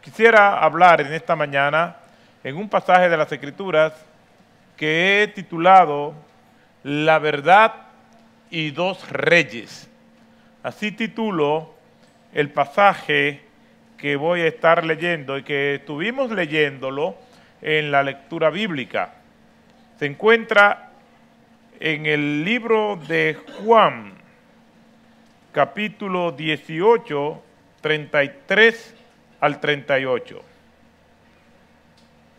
Quisiera hablar en esta mañana en un pasaje de las Escrituras que he titulado La verdad y dos reyes. Así titulo el pasaje que voy a estar leyendo y que estuvimos leyéndolo en la lectura bíblica. Se encuentra en el libro de Juan, capítulo 18, 33 al 38.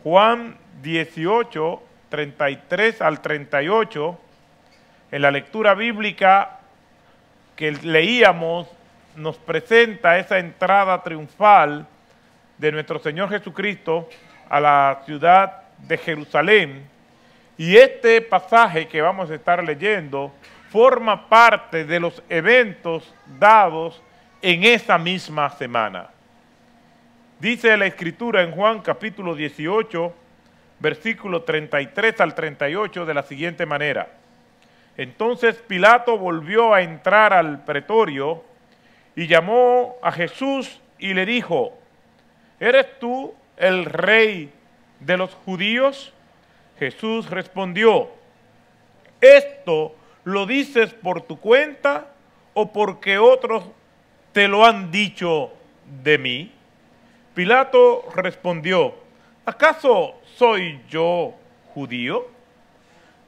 Juan 18, 33 al 38, en la lectura bíblica que leíamos, nos presenta esa entrada triunfal de nuestro Señor Jesucristo a la ciudad de Jerusalén. Y este pasaje que vamos a estar leyendo forma parte de los eventos dados en esa misma semana. Dice la escritura en Juan capítulo 18, versículo 33 al 38 de la siguiente manera. Entonces Pilato volvió a entrar al pretorio y llamó a Jesús y le dijo, ¿eres tú el rey de los judíos? Jesús respondió, ¿esto lo dices por tu cuenta o porque otros te lo han dicho de mí? Pilato respondió, ¿acaso soy yo judío?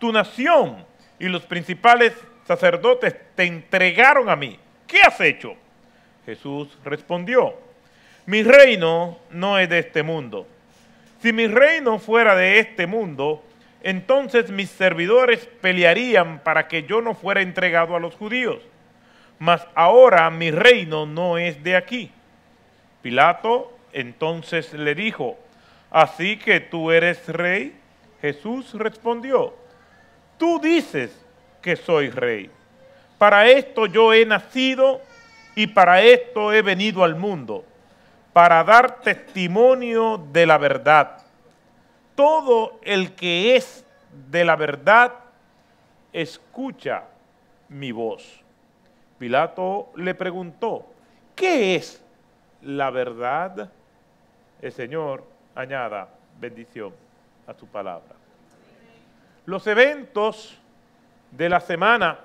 Tu nación y los principales sacerdotes te entregaron a mí. ¿Qué has hecho? Jesús respondió, mi reino no es de este mundo. Si mi reino fuera de este mundo, entonces mis servidores pelearían para que yo no fuera entregado a los judíos. Mas ahora mi reino no es de aquí. Pilato entonces le dijo, así que tú eres rey. Jesús respondió, tú dices que soy rey. Para esto yo he nacido y para esto he venido al mundo, para dar testimonio de la verdad. Todo el que es de la verdad escucha mi voz. Pilato le preguntó, ¿qué es la verdad? el Señor añada bendición a su palabra. Los eventos de la semana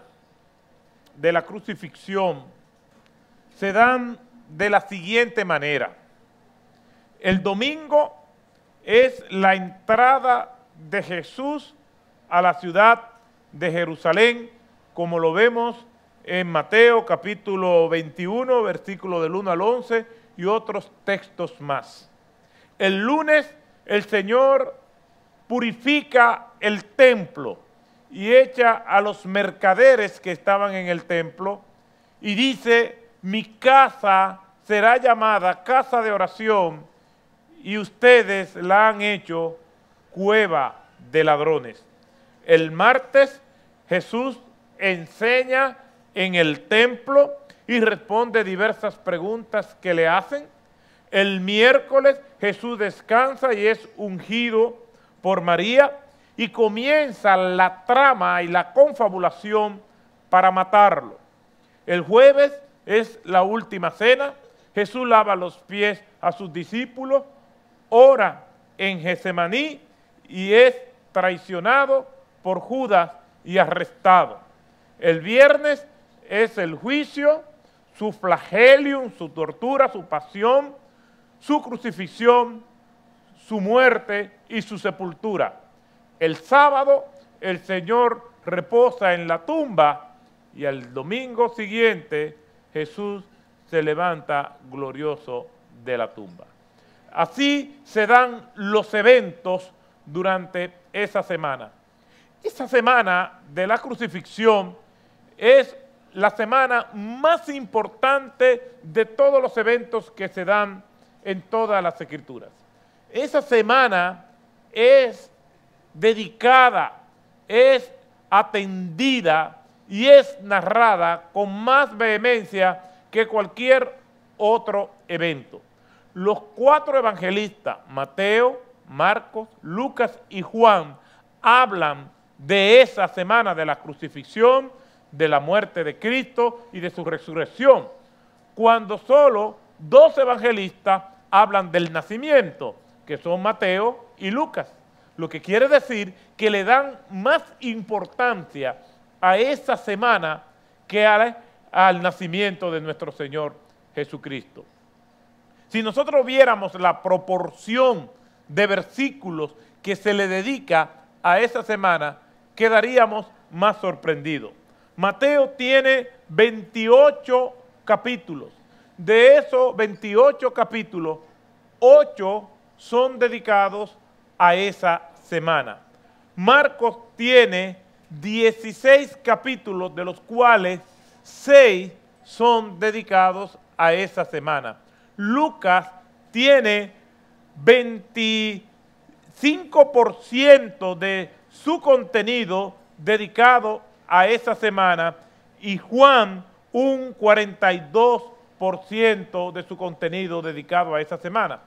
de la crucifixión se dan de la siguiente manera. El domingo es la entrada de Jesús a la ciudad de Jerusalén, como lo vemos en Mateo capítulo 21, versículo del 1 al 11 y otros textos más. El lunes el Señor purifica el templo y echa a los mercaderes que estaban en el templo y dice, mi casa será llamada casa de oración y ustedes la han hecho cueva de ladrones. El martes Jesús enseña en el templo y responde diversas preguntas que le hacen. El miércoles Jesús descansa y es ungido por María y comienza la trama y la confabulación para matarlo. El jueves es la última cena. Jesús lava los pies a sus discípulos, ora en Getsemaní y es traicionado por Judas y arrestado. El viernes es el juicio, su flagelium, su tortura, su pasión, su crucifixión, su muerte y su sepultura. El sábado el Señor reposa en la tumba y el domingo siguiente Jesús se levanta glorioso de la tumba. Así se dan los eventos durante esa semana. Esa semana de la crucifixión es la semana más importante de todos los eventos que se dan en todas las escrituras. Esa semana es dedicada, es atendida y es narrada con más vehemencia que cualquier otro evento. Los cuatro evangelistas, Mateo, Marcos, Lucas y Juan, hablan de esa semana de la crucifixión, de la muerte de Cristo y de su resurrección, cuando solo dos evangelistas hablan del nacimiento, que son Mateo y Lucas. Lo que quiere decir que le dan más importancia a esa semana que al nacimiento de nuestro Señor Jesucristo. Si nosotros viéramos la proporción de versículos que se le dedica a esa semana, quedaríamos más sorprendidos. Mateo tiene 28 capítulos, de esos 28 capítulos, 8 son dedicados a esa semana. Marcos tiene 16 capítulos, de los cuales 6 son dedicados a esa semana. Lucas tiene 25% de su contenido dedicado a esa semana y Juan un 42% de su contenido dedicado a esa semana.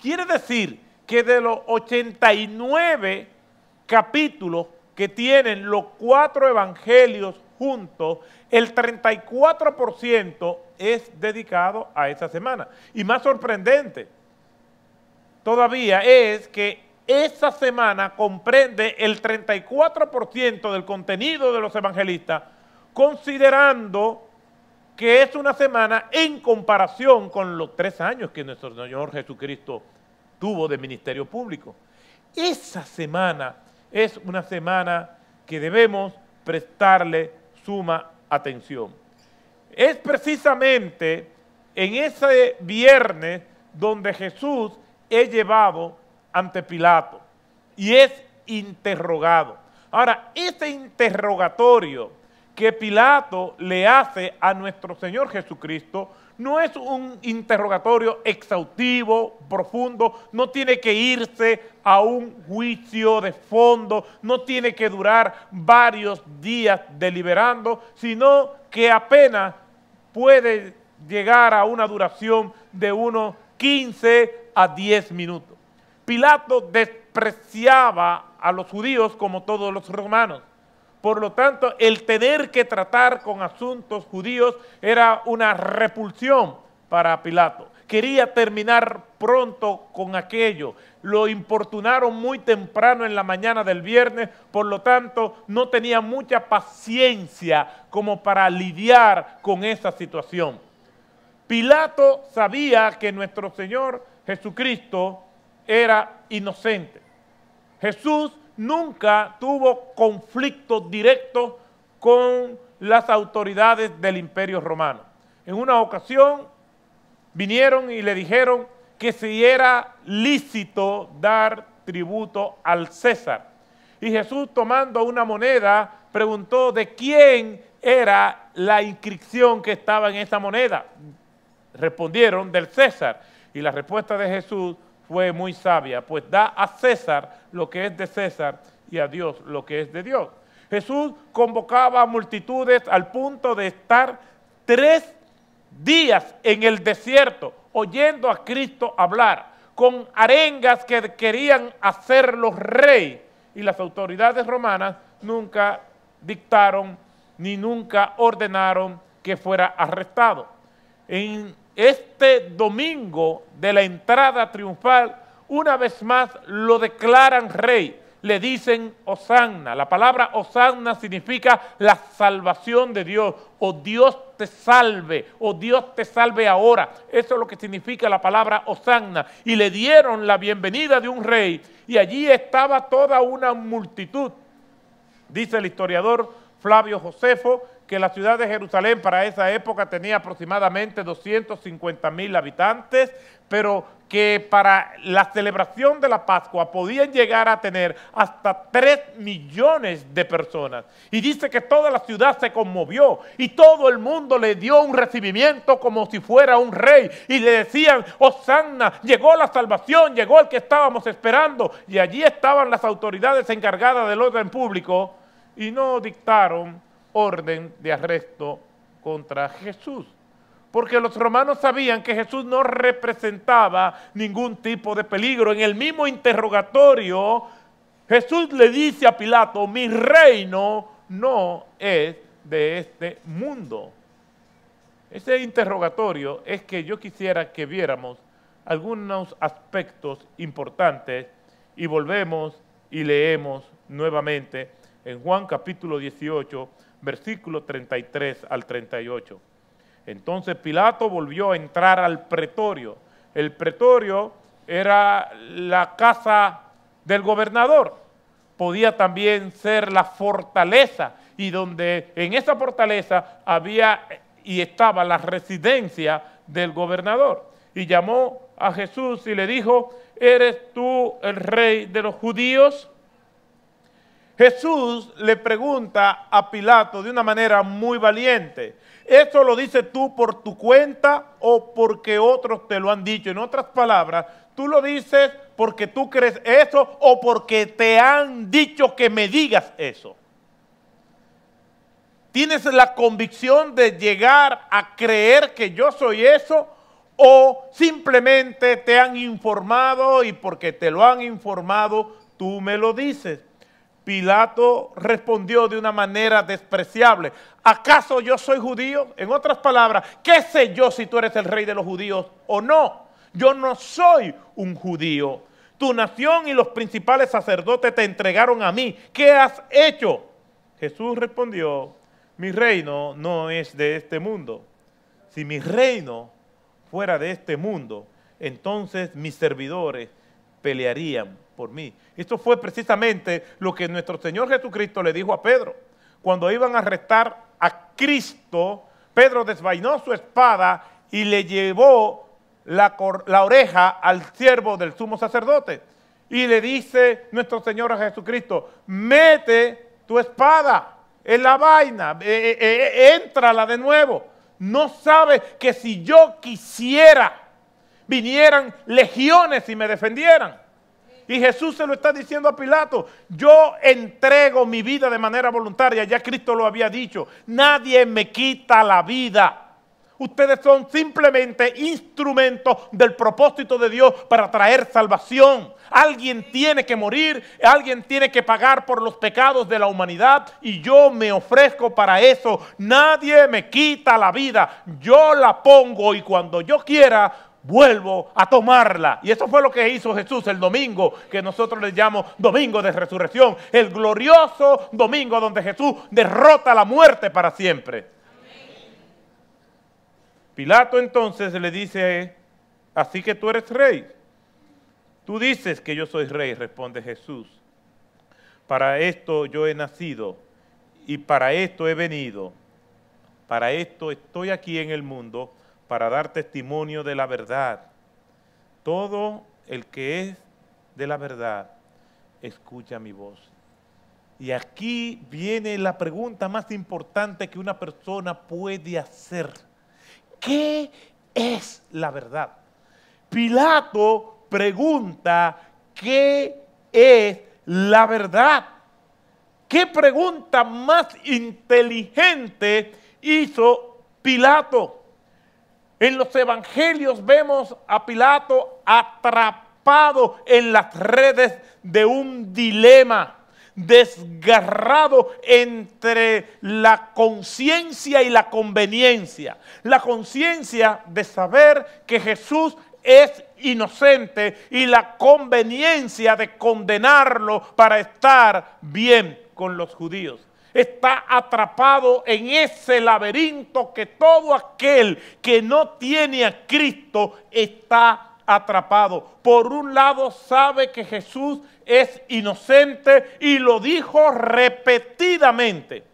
Quiere decir que de los 89 capítulos que tienen los cuatro evangelios juntos, el 34% es dedicado a esa semana. Y más sorprendente todavía es que esa semana comprende el 34% del contenido de los evangelistas, considerando que es una semana en comparación con los tres años que nuestro Señor Jesucristo tuvo de ministerio público. Esa semana es una semana que debemos prestarle suma atención. Es precisamente en ese viernes donde Jesús es llevado ante Pilato y es interrogado. Ahora, este interrogatorio que Pilato le hace a nuestro Señor Jesucristo no es un interrogatorio exhaustivo, profundo, no tiene que irse a un juicio de fondo, no tiene que durar varios días deliberando, sino que apenas puede llegar a una duración de unos 15 a 10 minutos. Pilato despreciaba a los judíos como todos los romanos. Por lo tanto, el tener que tratar con asuntos judíos era una repulsión para Pilato. Quería terminar pronto con aquello. Lo importunaron muy temprano en la mañana del viernes, por lo tanto no tenía mucha paciencia como para lidiar con esa situación. Pilato sabía que nuestro Señor Jesucristo era inocente. Jesús nunca tuvo conflicto directo con las autoridades del imperio romano. En una ocasión vinieron y le dijeron que si era lícito dar tributo al César. Y Jesús tomando una moneda preguntó de quién era la inscripción que estaba en esa moneda. Respondieron del César. Y la respuesta de Jesús fue muy sabia, pues da a César lo que es de César y a Dios lo que es de Dios. Jesús convocaba a multitudes al punto de estar tres días en el desierto oyendo a Cristo hablar, con arengas que querían hacerlo rey. Y las autoridades romanas nunca dictaron ni nunca ordenaron que fuera arrestado. En este domingo de la entrada triunfal una vez más lo declaran rey. Le dicen Osanna. La palabra Osanna significa la salvación de Dios. O Dios te salve. O Dios te salve ahora. Eso es lo que significa la palabra Osanna. Y le dieron la bienvenida de un rey. Y allí estaba toda una multitud. Dice el historiador Flavio Josefo que la ciudad de Jerusalén para esa época tenía aproximadamente 250 mil habitantes, pero que para la celebración de la Pascua podían llegar a tener hasta 3 millones de personas. Y dice que toda la ciudad se conmovió y todo el mundo le dio un recibimiento como si fuera un rey. Y le decían, Osanna, llegó la salvación, llegó el que estábamos esperando. Y allí estaban las autoridades encargadas del orden público y no dictaron orden de arresto contra Jesús. Porque los romanos sabían que Jesús no representaba ningún tipo de peligro. En el mismo interrogatorio, Jesús le dice a Pilato, mi reino no es de este mundo. Ese interrogatorio es que yo quisiera que viéramos algunos aspectos importantes y volvemos y leemos nuevamente en Juan capítulo 18, versículo 33 al 38. Entonces Pilato volvió a entrar al pretorio. El pretorio era la casa del gobernador. Podía también ser la fortaleza y donde en esa fortaleza había y estaba la residencia del gobernador. Y llamó a Jesús y le dijo, ¿eres tú el rey de los judíos? Jesús le pregunta a Pilato de una manera muy valiente, ¿eso lo dices tú por tu cuenta o porque otros te lo han dicho? En otras palabras, ¿tú lo dices porque tú crees eso o porque te han dicho que me digas eso? ¿Tienes la convicción de llegar a creer que yo soy eso? ¿O simplemente te han informado y porque te lo han informado tú me lo dices? Pilato respondió de una manera despreciable. ¿Acaso yo soy judío? En otras palabras, ¿qué sé yo si tú eres el rey de los judíos o no? Yo no soy un judío. Tu nación y los principales sacerdotes te entregaron a mí. ¿Qué has hecho? Jesús respondió, mi reino no es de este mundo. Si mi reino fuera de este mundo, entonces mis servidores pelearían por mí. Esto fue precisamente lo que nuestro Señor Jesucristo le dijo a Pedro. Cuando iban a arrestar a Cristo, Pedro desvainó su espada y le llevó la, oreja al siervo del sumo sacerdote. Y le dice nuestro Señor a Jesucristo, mete tu espada en la vaina, eh, eh, eh, eh de nuevo. No sabe que si yo quisiera, vinieran legiones y me defendieran. Y Jesús se lo está diciendo a Pilato, yo entrego mi vida de manera voluntaria, ya Cristo lo había dicho, nadie me quita la vida. Ustedes son simplemente instrumentos del propósito de Dios para traer salvación. Alguien tiene que morir, alguien tiene que pagar por los pecados de la humanidad y yo me ofrezco para eso. Nadie me quita la vida, yo la pongo y cuando yo quiera vuelvo a tomarla. Y eso fue lo que hizo Jesús el domingo, que nosotros le llamamos domingo de resurrección, el glorioso domingo donde Jesús derrota la muerte para siempre. Pilato entonces le dice, así que tú eres rey. Tú dices que yo soy rey, responde Jesús. Para esto yo he nacido y para esto he venido. Para esto estoy aquí en el mundo para dar testimonio de la verdad. Todo el que es de la verdad escucha mi voz. Y aquí viene la pregunta más importante que una persona puede hacer. ¿Qué es la verdad? Pilato pregunta, ¿qué es la verdad? ¿Qué pregunta más inteligente hizo Pilato? En los evangelios vemos a Pilato atrapado en las redes de un dilema, desgarrado entre la conciencia y la conveniencia. La conciencia de saber que Jesús es inocente y la conveniencia de condenarlo para estar bien con los judíos está atrapado en ese laberinto que todo aquel que no tiene a Cristo está atrapado. Por un lado sabe que Jesús es inocente y lo dijo repetidamente.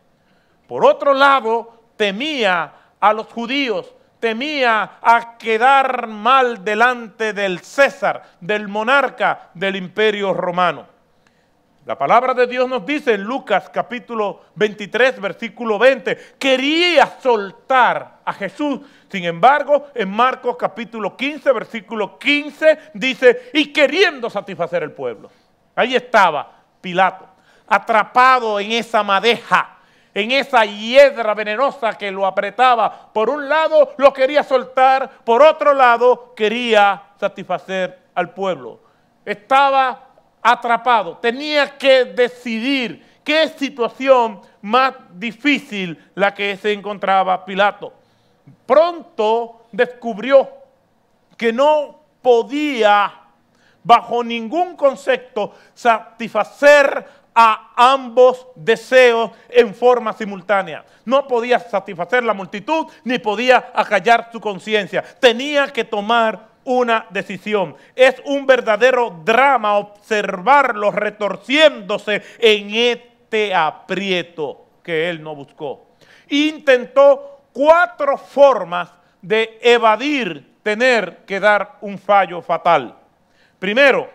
Por otro lado temía a los judíos, temía a quedar mal delante del César, del monarca del imperio romano. La palabra de Dios nos dice en Lucas capítulo 23, versículo 20, quería soltar a Jesús. Sin embargo, en Marcos capítulo 15, versículo 15, dice, y queriendo satisfacer al pueblo. Ahí estaba Pilato, atrapado en esa madeja, en esa hiedra venenosa que lo apretaba. Por un lado lo quería soltar, por otro lado quería satisfacer al pueblo. Estaba atrapado, tenía que decidir qué situación más difícil la que se encontraba Pilato. Pronto descubrió que no podía bajo ningún concepto satisfacer a ambos deseos en forma simultánea. No podía satisfacer la multitud ni podía acallar su conciencia. Tenía que tomar una decisión. Es un verdadero drama observarlo retorciéndose en este aprieto que él no buscó. Intentó cuatro formas de evadir tener que dar un fallo fatal. Primero,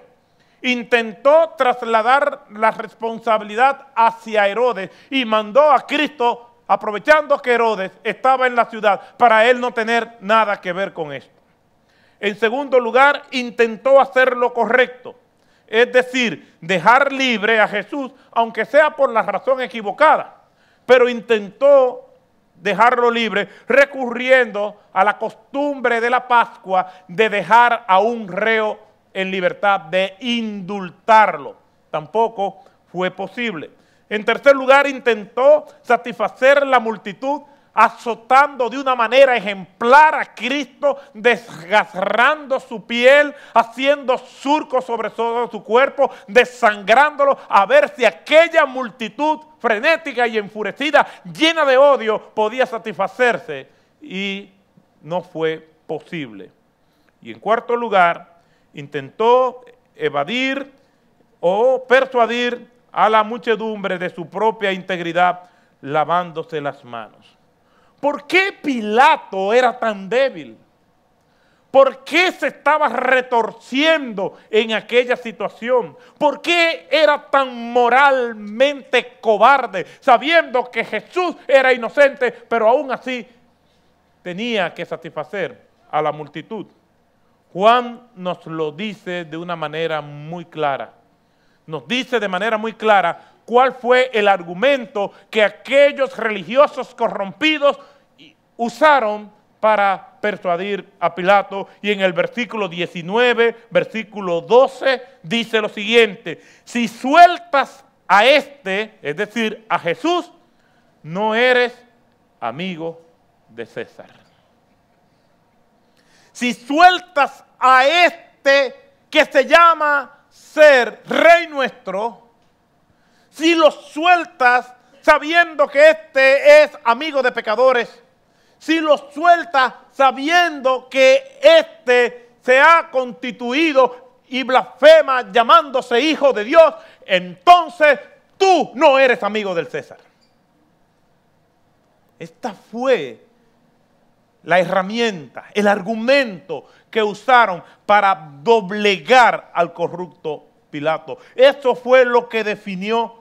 intentó trasladar la responsabilidad hacia Herodes y mandó a Cristo, aprovechando que Herodes estaba en la ciudad, para él no tener nada que ver con esto. En segundo lugar, intentó hacer lo correcto, es decir, dejar libre a Jesús, aunque sea por la razón equivocada, pero intentó dejarlo libre recurriendo a la costumbre de la Pascua de dejar a un reo en libertad, de indultarlo. Tampoco fue posible. En tercer lugar, intentó satisfacer la multitud azotando de una manera ejemplar a Cristo, desgarrando su piel, haciendo surcos sobre todo su cuerpo, desangrándolo, a ver si aquella multitud frenética y enfurecida, llena de odio, podía satisfacerse. Y no fue posible. Y en cuarto lugar, intentó evadir o persuadir a la muchedumbre de su propia integridad lavándose las manos. ¿Por qué Pilato era tan débil? ¿Por qué se estaba retorciendo en aquella situación? ¿Por qué era tan moralmente cobarde, sabiendo que Jesús era inocente, pero aún así tenía que satisfacer a la multitud? Juan nos lo dice de una manera muy clara. Nos dice de manera muy clara, cuál fue el argumento que aquellos religiosos corrompidos usaron para persuadir a Pilato. Y en el versículo 19, versículo 12, dice lo siguiente, si sueltas a este, es decir, a Jesús, no eres amigo de César. Si sueltas a este que se llama ser rey nuestro, si los sueltas sabiendo que este es amigo de pecadores, si los sueltas sabiendo que este se ha constituido y blasfema llamándose hijo de Dios, entonces tú no eres amigo del César. Esta fue la herramienta, el argumento que usaron para doblegar al corrupto Pilato. Eso fue lo que definió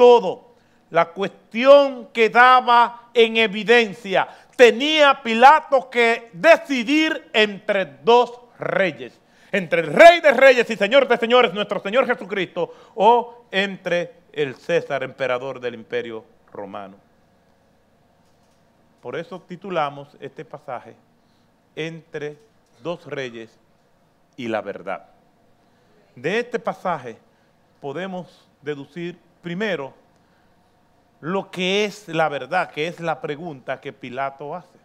todo, la cuestión quedaba en evidencia. Tenía Pilato que decidir entre dos reyes. Entre el rey de reyes y señor de señores, nuestro Señor Jesucristo, o entre el César, emperador del imperio romano. Por eso titulamos este pasaje, Entre dos reyes y la verdad. De este pasaje podemos deducir primero lo que es la verdad, que es la pregunta que Pilato hace.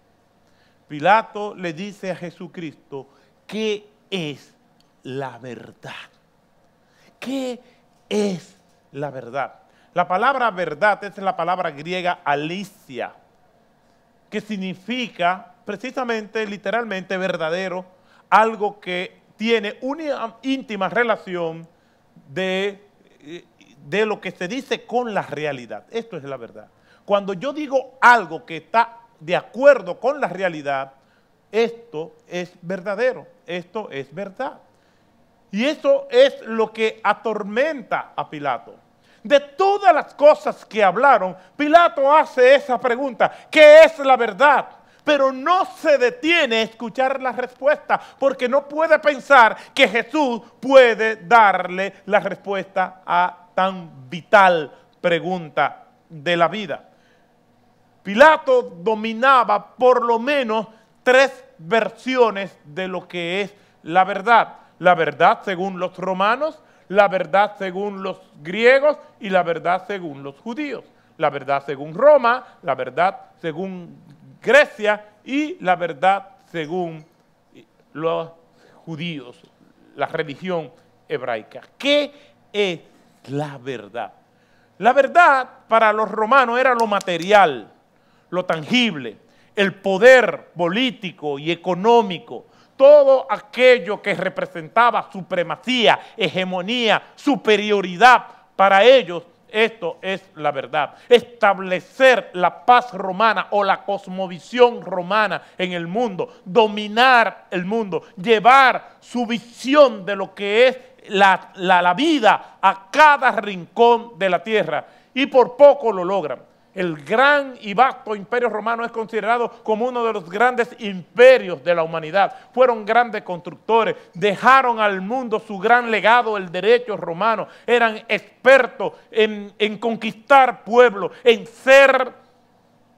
Pilato le dice a Jesucristo, ¿qué es la verdad? ¿Qué es la verdad? La palabra verdad es la palabra griega alicia, que significa precisamente, literalmente, verdadero, algo que tiene una íntima relación de eh, de lo que se dice con la realidad. Esto es la verdad. Cuando yo digo algo que está de acuerdo con la realidad, esto es verdadero, esto es verdad. Y eso es lo que atormenta a Pilato. De todas las cosas que hablaron, Pilato hace esa pregunta, ¿qué es la verdad? Pero no se detiene a escuchar la respuesta, porque no puede pensar que Jesús puede darle la respuesta a tan vital pregunta de la vida. Pilato dominaba por lo menos tres versiones de lo que es la verdad. La verdad según los romanos, la verdad según los griegos y la verdad según los judíos. La verdad según Roma, la verdad según Grecia y la verdad según los judíos, la religión hebraica. ¿Qué es la verdad. La verdad para los romanos era lo material, lo tangible, el poder político y económico, todo aquello que representaba supremacía, hegemonía, superioridad. Para ellos esto es la verdad. Establecer la paz romana o la cosmovisión romana en el mundo, dominar el mundo, llevar su visión de lo que es la, la, vida a cada rincón de la tierra y por poco lo logran. El gran y vasto imperio romano es considerado como uno de los grandes imperios de la humanidad. Fueron grandes constructores, dejaron al mundo su gran legado, el derecho romano. Eran expertos en, en conquistar pueblos, en ser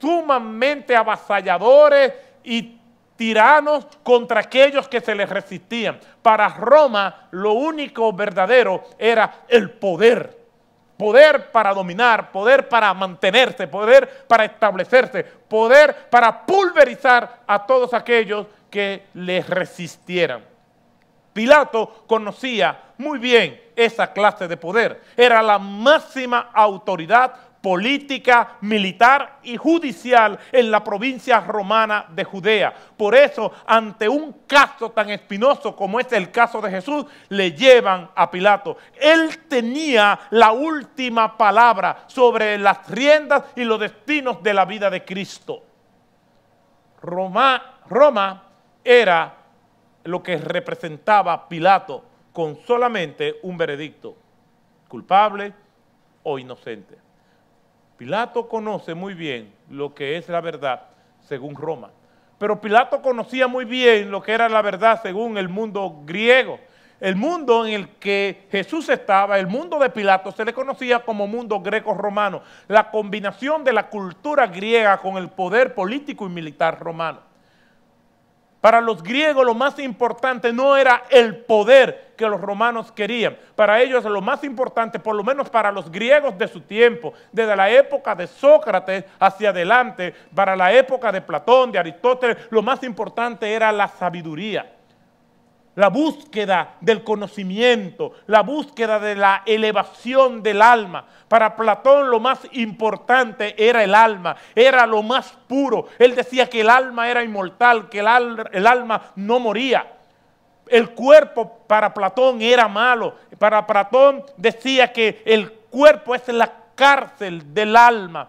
sumamente avasalladores y tiranos contra aquellos que se les resistían. Para Roma lo único verdadero era el poder. Poder para dominar, poder para mantenerse, poder para establecerse, poder para pulverizar a todos aquellos que les resistieran. Pilato conocía muy bien esa clase de poder. Era la máxima autoridad política, militar y judicial en la provincia romana de Judea. Por eso, ante un caso tan espinoso como es el caso de Jesús, le llevan a Pilato. Él tenía la última palabra sobre las riendas y los destinos de la vida de Cristo. Roma, Roma era lo que representaba Pilato con solamente un veredicto, culpable o inocente. Pilato conoce muy bien lo que es la verdad según Roma. Pero Pilato conocía muy bien lo que era la verdad según el mundo griego. El mundo en el que Jesús estaba, el mundo de Pilato, se le conocía como mundo greco-romano, la combinación de la cultura griega con el poder político y militar romano. Para los griegos lo más importante no era el poder que los romanos querían. Para ellos lo más importante, por lo menos para los griegos de su tiempo, desde la época de Sócrates hacia adelante, para la época de Platón, de Aristóteles, lo más importante era la sabiduría la búsqueda del conocimiento, la búsqueda de la elevación del alma. Para Platón lo más importante era el alma, era lo más puro. Él decía que el alma era inmortal, que el, alma no moría. El cuerpo para Platón era malo. Para Platón decía que el cuerpo es la cárcel del alma.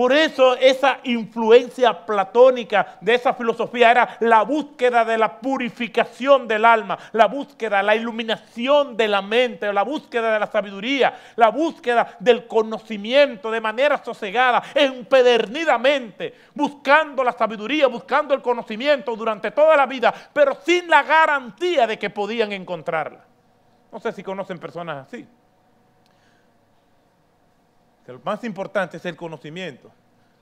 Por eso esa influencia platónica de esa filosofía era la búsqueda de la purificación del alma, la búsqueda, la iluminación de la mente, la búsqueda de la sabiduría, la búsqueda del conocimiento de manera sosegada, empedernidamente, buscando la sabiduría, buscando el conocimiento durante toda la vida, pero sin la garantía de que podían encontrarla. No sé si conocen personas así lo más importante es el conocimiento.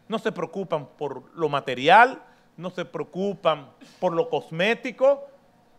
No se preocupan por lo material, no se preocupan por lo cosmético,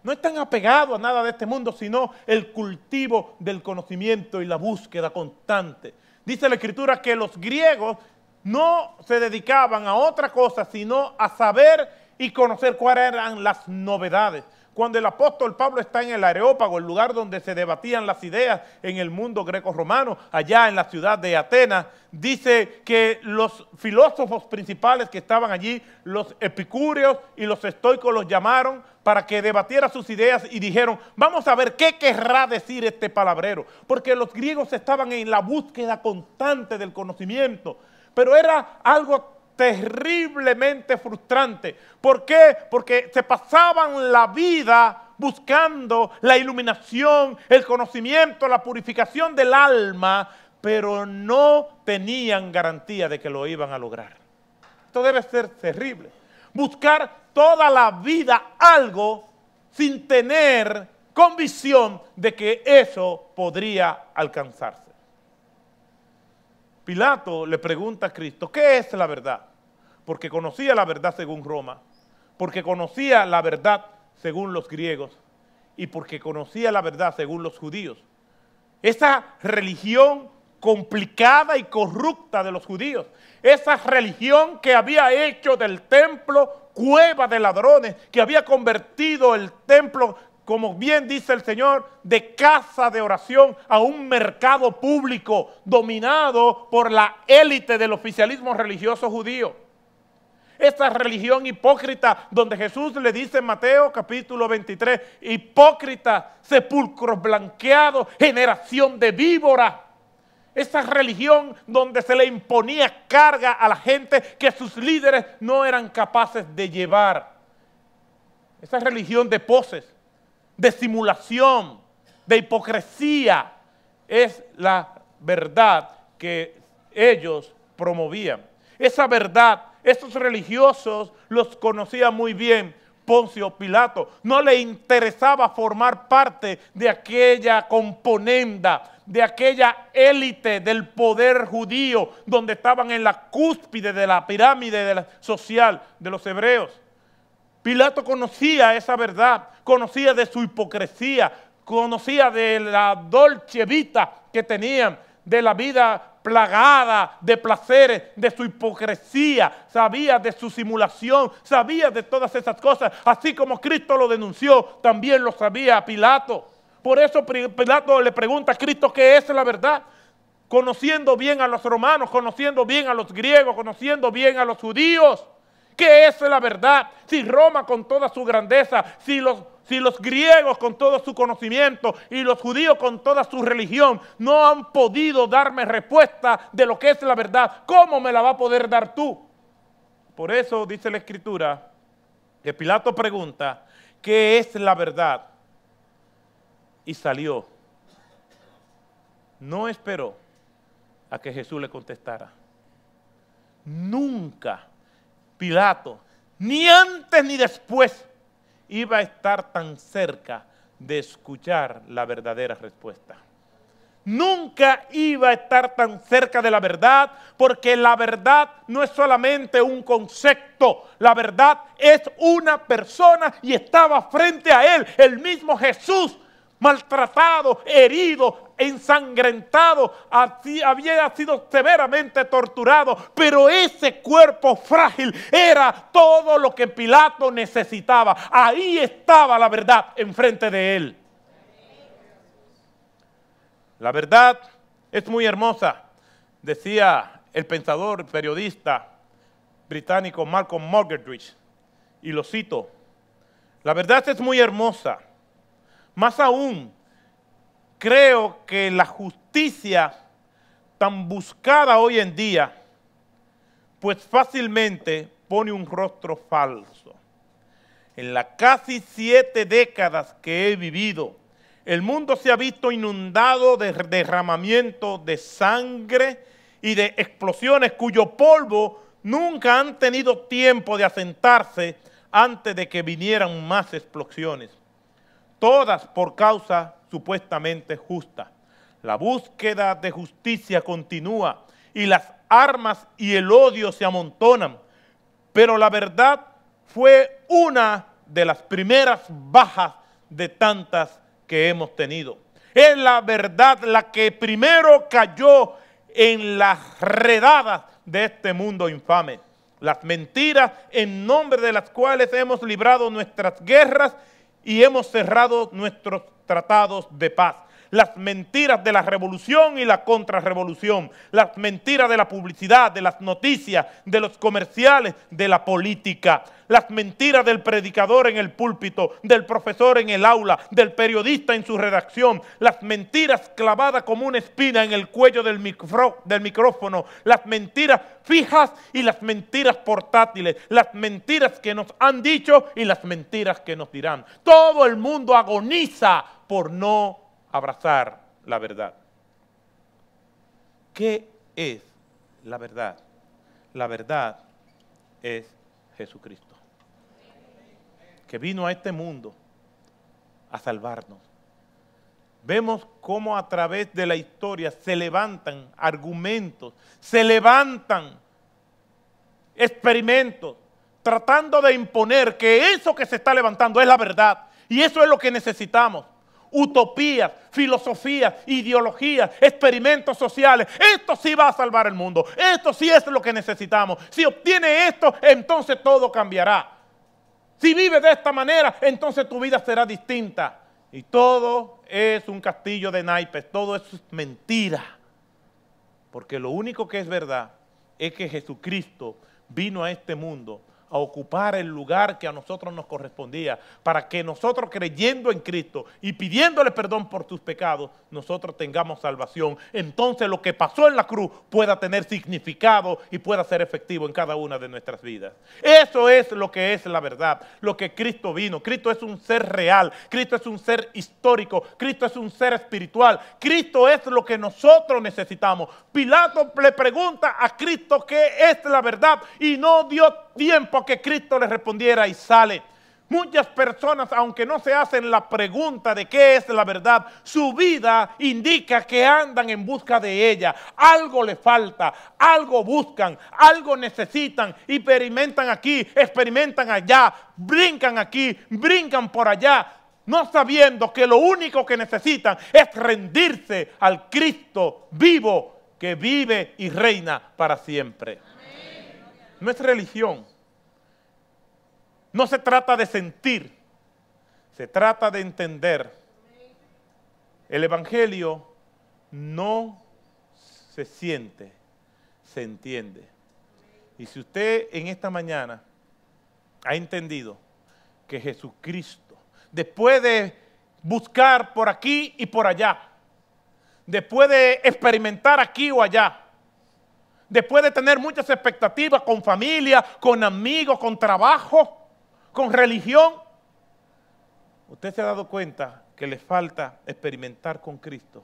no están apegados a nada de este mundo, sino el cultivo del conocimiento y la búsqueda constante. Dice la escritura que los griegos no se dedicaban a otra cosa, sino a saber y conocer cuáles eran las novedades. Cuando el apóstol Pablo está en el Areópago, el lugar donde se debatían las ideas en el mundo greco-romano, allá en la ciudad de Atenas, dice que los filósofos principales que estaban allí, los epicúreos y los estoicos, los llamaron para que debatiera sus ideas y dijeron, vamos a ver qué querrá decir este palabrero, porque los griegos estaban en la búsqueda constante del conocimiento, pero era algo terriblemente frustrante. ¿Por qué? Porque se pasaban la vida buscando la iluminación, el conocimiento, la purificación del alma, pero no tenían garantía de que lo iban a lograr. Esto debe ser terrible. Buscar toda la vida algo sin tener convicción de que eso podría alcanzarse. Pilato le pregunta a Cristo, ¿qué es la verdad? porque conocía la verdad según Roma, porque conocía la verdad según los griegos y porque conocía la verdad según los judíos. Esa religión complicada y corrupta de los judíos, esa religión que había hecho del templo cueva de ladrones, que había convertido el templo, como bien dice el Señor, de casa de oración a un mercado público dominado por la élite del oficialismo religioso judío esta religión hipócrita donde Jesús le dice en Mateo capítulo 23, hipócrita, sepulcros blanqueados, generación de víbora Esa religión donde se le imponía carga a la gente que sus líderes no eran capaces de llevar. Esa religión de poses, de simulación, de hipocresía, es la verdad que ellos promovían. Esa verdad estos religiosos los conocía muy bien Poncio Pilato. No le interesaba formar parte de aquella componenda, de aquella élite del poder judío, donde estaban en la cúspide de la pirámide social de los hebreos. Pilato conocía esa verdad, conocía de su hipocresía, conocía de la dolce vita que tenían, de la vida plagada de placeres, de su hipocresía, sabía de su simulación, sabía de todas esas cosas. Así como Cristo lo denunció, también lo sabía Pilato. Por eso Pilato le pregunta a Cristo qué es la verdad. Conociendo bien a los romanos, conociendo bien a los griegos, conociendo bien a los judíos. ¿Qué es la verdad? Si Roma con toda su grandeza, si los si los griegos con todo su conocimiento y los judíos con toda su religión no han podido darme respuesta de lo que es la verdad, ¿cómo me la va a poder dar tú? Por eso dice la escritura que Pilato pregunta, ¿qué es la verdad? Y salió. No esperó a que Jesús le contestara. Nunca Pilato, ni antes ni después iba a estar tan cerca de escuchar la verdadera respuesta. Nunca iba a estar tan cerca de la verdad, porque la verdad no es solamente un concepto, la verdad es una persona y estaba frente a él el mismo Jesús, maltratado, herido, ensangrentado, había sido severamente torturado, pero ese cuerpo frágil era todo lo que Pilato necesitaba. Ahí estaba la verdad enfrente de él. La verdad es muy hermosa, decía el pensador, periodista británico Malcolm Muggeridge, y lo cito, la verdad es muy hermosa, más aún creo que la justicia tan buscada hoy en día, pues fácilmente pone un rostro falso. En las casi siete décadas que he vivido, el mundo se ha visto inundado de derramamiento de sangre y de explosiones cuyo polvo nunca han tenido tiempo de asentarse antes de que vinieran más explosiones, todas por causa de supuestamente justa. La búsqueda de justicia continúa y las armas y el odio se amontonan, pero la verdad fue una de las primeras bajas de tantas que hemos tenido. Es la verdad la que primero cayó en las redadas de este mundo infame. Las mentiras en nombre de las cuales hemos librado nuestras guerras y hemos cerrado nuestros tratados de paz las mentiras de la revolución y la contrarrevolución, las mentiras de la publicidad, de las noticias, de los comerciales, de la política, las mentiras del predicador en el púlpito, del profesor en el aula, del periodista en su redacción, las mentiras clavadas como una espina en el cuello del, del micrófono, las mentiras fijas y las mentiras portátiles, las mentiras que nos han dicho y las mentiras que nos dirán. Todo el mundo agoniza por no abrazar la verdad. ¿Qué es la verdad? La verdad es Jesucristo, que vino a este mundo a salvarnos. Vemos cómo a través de la historia se levantan argumentos, se levantan experimentos, tratando de imponer que eso que se está levantando es la verdad. Y eso es lo que necesitamos utopías, filosofías, ideologías, experimentos sociales. Esto sí va a salvar el mundo. Esto sí es lo que necesitamos. Si obtiene esto, entonces todo cambiará. Si vives de esta manera, entonces tu vida será distinta. Y todo es un castillo de naipes, todo es mentira. Porque lo único que es verdad es que Jesucristo vino a este mundo a ocupar el lugar que a nosotros nos correspondía, para que nosotros creyendo en Cristo y pidiéndole perdón por tus pecados, nosotros tengamos salvación. Entonces lo que pasó en la cruz pueda tener significado y pueda ser efectivo en cada una de nuestras vidas. Eso es lo que es la verdad, lo que Cristo vino. Cristo es un ser real, Cristo es un ser histórico, Cristo es un ser espiritual, Cristo es lo que nosotros necesitamos. Pilato le pregunta a Cristo qué es la verdad y no dio tiempo que Cristo le respondiera y sale. Muchas personas, aunque no se hacen la pregunta de qué es la verdad, su vida indica que andan en busca de ella. Algo les falta, algo buscan, algo necesitan, experimentan aquí, experimentan allá, brincan aquí, brincan por allá, no sabiendo que lo único que necesitan es rendirse al Cristo vivo que vive y reina para siempre no es religión. No se trata de sentir, se trata de entender. El Evangelio no se siente, se entiende. Y si usted en esta mañana ha entendido que Jesucristo, después de buscar por aquí y por allá, después de experimentar aquí o allá, después de tener muchas expectativas con familia, con amigos, con trabajo, con religión, usted se ha dado cuenta que le falta experimentar con Cristo,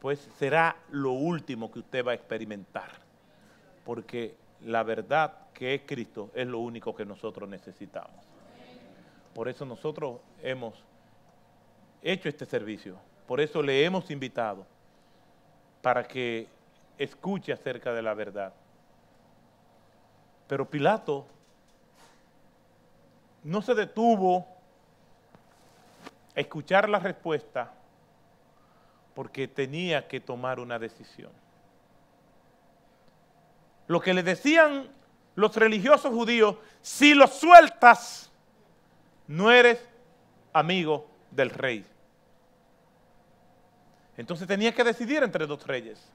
pues será lo último que usted va a experimentar, porque la verdad que es Cristo es lo único que nosotros necesitamos. Por eso nosotros hemos hecho este servicio, por eso le hemos invitado, para que escuche acerca de la verdad. Pero Pilato no se detuvo a escuchar la respuesta porque tenía que tomar una decisión. Lo que le decían los religiosos judíos, si lo sueltas, no eres amigo del rey. Entonces tenía que decidir entre dos reyes.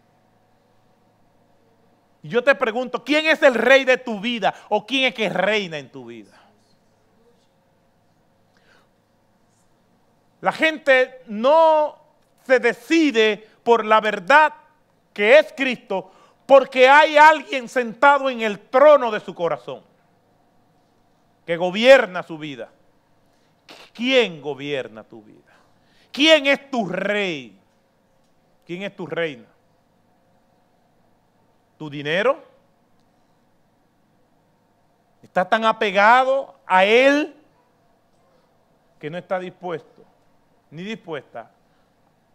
Y yo te pregunto, ¿quién es el rey de tu vida o quién es que reina en tu vida? La gente no se decide por la verdad que es Cristo porque hay alguien sentado en el trono de su corazón que gobierna su vida. ¿Quién gobierna tu vida? ¿Quién es tu rey? ¿Quién es tu reina? tu dinero? está tan apegado a Él que no está dispuesto ni dispuesta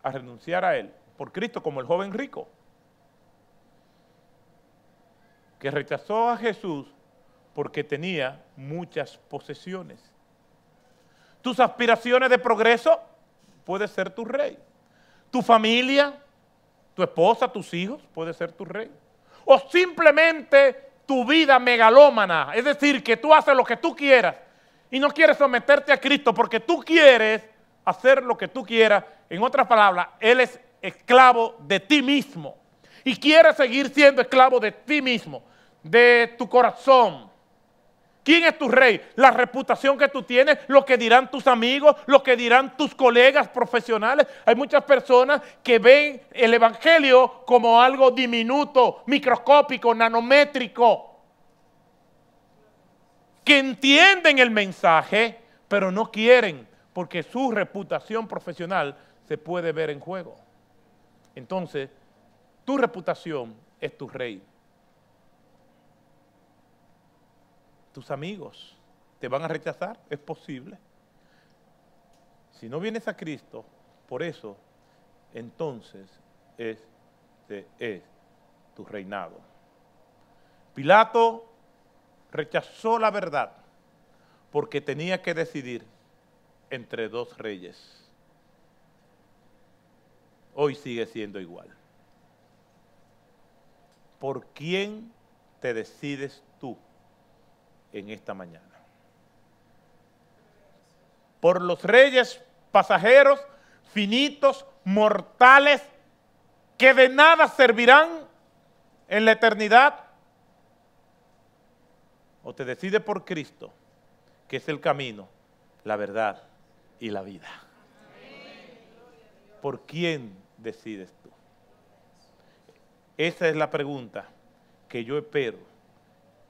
a renunciar a Él por Cristo como el joven rico? que rechazó a Jesús porque tenía muchas posesiones. Tus aspiraciones de progreso puede ser tu rey. Tu familia, tu esposa, tus hijos puede ser tu rey o simplemente tu vida megalómana, es decir, que tú haces lo que tú quieras y no quieres someterte a Cristo porque tú quieres hacer lo que tú quieras. En otras palabras, Él es esclavo de ti mismo y quiere seguir siendo esclavo de ti mismo, de tu corazón, ¿Quién es tu rey? La reputación que tú tienes, lo que dirán tus amigos, lo que dirán tus colegas profesionales. Hay muchas personas que ven el Evangelio como algo diminuto, microscópico, nanométrico, que entienden el mensaje, pero no quieren, porque su reputación profesional se puede ver en juego. Entonces, tu reputación es tu rey. tus amigos te van a rechazar, es posible. Si no vienes a Cristo, por eso, entonces este es tu reinado. Pilato rechazó la verdad porque tenía que decidir entre dos reyes. Hoy sigue siendo igual. ¿Por quién te decides en esta mañana. Por los reyes pasajeros, finitos, mortales, que de nada servirán en la eternidad. O te decide por Cristo, que es el camino, la verdad y la vida. ¿Por quién decides tú? Esa es la pregunta que yo espero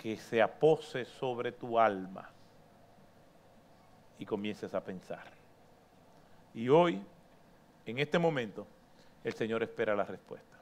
que se apose sobre tu alma y comiences a pensar. Y hoy, en este momento, el Señor espera la respuesta.